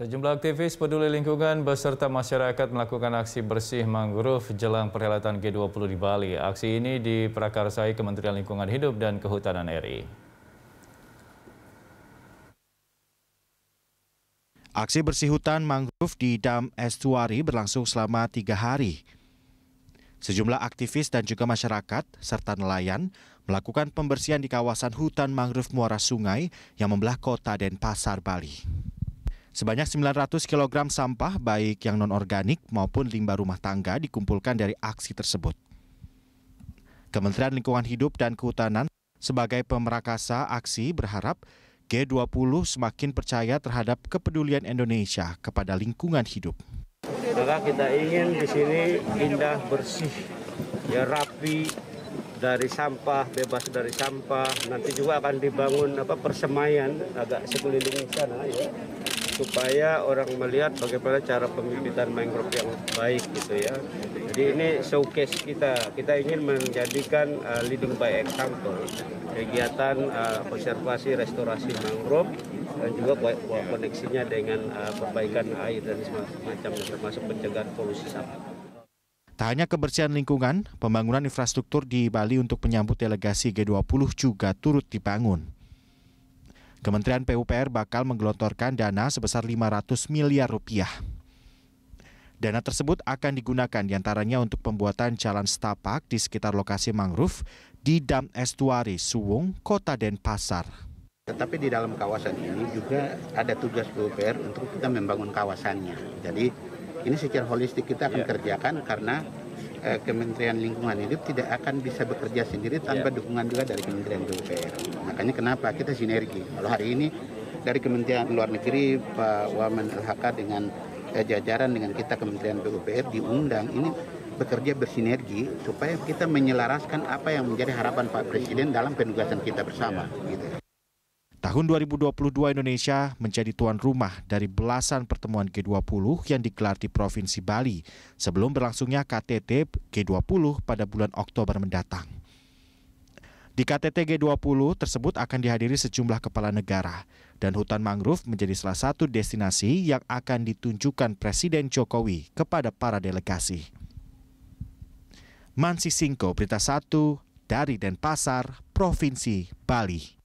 Sejumlah aktivis peduli lingkungan beserta masyarakat melakukan aksi bersih mangrove jelang perhelatan G20 di Bali. Aksi ini diprakarsai Kementerian Lingkungan Hidup dan Kehutanan RI. Aksi bersih hutan mangrove di Dam Estuari berlangsung selama tiga hari. Sejumlah aktivis dan juga masyarakat serta nelayan melakukan pembersihan di kawasan hutan mangrove muara sungai yang membelah kota Denpasar, Bali. Sebanyak 900 kg sampah baik yang non-organik maupun limbah rumah tangga dikumpulkan dari aksi tersebut. Kementerian Lingkungan Hidup dan Kehutanan sebagai pemerakasa aksi berharap G20 semakin percaya terhadap kepedulian Indonesia kepada lingkungan hidup. Maka kita ingin di sini indah, bersih, ya rapi, dari sampah, bebas dari sampah. Nanti juga akan dibangun apa persemayan agak sekeliling sana ya supaya orang melihat bagaimana cara pembibitan mangrove yang baik gitu ya. Jadi ini showcase kita. Kita ingin menjadikan uh, leading by example kegiatan uh, konservasi restorasi mangrove dan juga koneksinya dengan uh, perbaikan air dan semacam termasuk pencegahan polusi sampah. Tak hanya kebersihan lingkungan, pembangunan infrastruktur di Bali untuk menyambut delegasi G20 juga turut dibangun. Kementerian PUPR bakal menggelontorkan dana sebesar 500 miliar rupiah. Dana tersebut akan digunakan diantaranya untuk pembuatan jalan setapak di sekitar lokasi mangrove di Dam Estuari, Suwung, Kota Denpasar. Tetapi di dalam kawasan ini juga ada tugas PUPR untuk kita membangun kawasannya. Jadi ini secara holistik kita akan iya. kerjakan karena eh, Kementerian Lingkungan Hidup tidak akan bisa bekerja sendiri tanpa yeah. dukungan juga dari Kementerian PUPR. Makanya kenapa kita sinergi. Kalau hari ini dari Kementerian Luar Negeri Pak Wamen LHK dengan eh, jajaran dengan kita Kementerian PUPR diundang ini bekerja bersinergi supaya kita menyelaraskan apa yang menjadi harapan Pak Presiden dalam penugasan kita bersama yeah. gitu. Tahun 2022 Indonesia menjadi tuan rumah dari belasan pertemuan G20 yang digelar di Provinsi Bali sebelum berlangsungnya KTT G20 pada bulan Oktober mendatang. Di KTT G20 tersebut akan dihadiri sejumlah kepala negara dan hutan mangrove menjadi salah satu destinasi yang akan ditunjukkan Presiden Jokowi kepada para delegasi. Mansi Singko, Berita 1 dari Denpasar, Provinsi Bali.